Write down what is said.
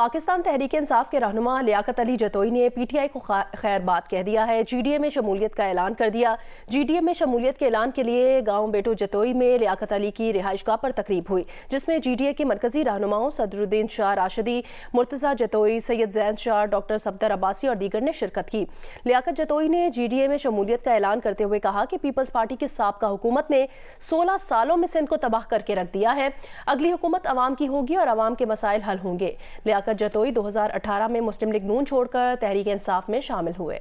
पाकिस्तान तहरीक इंसाफ के रहनुमा लियाकत अली जतोई ने पी टी आई को खैर बात कह दिया है जी डी ए में शमूलियत का ऐलान कर दिया जी डी ए में शमूलियत के ऐलान के लिए गाँव बेटो जतोई में लियाकत अली की गाह पर तकरीब हुई जिसमें जी डी ए के मरकजी रहनुमाओं सदरुद्दीन शाह राशदी मुर्तज़ा जतोई सैयद जैन शाह डॉक्टर सफदर अब्बासी और दीगर ने शिरकत की लियाकत जतोई ने जी डी ए में शमूलियत का ऐलान करते हुए कहा कि पीपल्स पार्टी की सबका हुकूमत ने सोलह सालों में सिंध को तबाह करके रख दिया है अगली हुकूमत आवाम की होगी और आवाम के मसाइल हल होंगे लियाकत लियाकत जतोई 2018 में मुस्लिम लीग नून छोड़कर तहरीक इंसाफ में शामिल हुए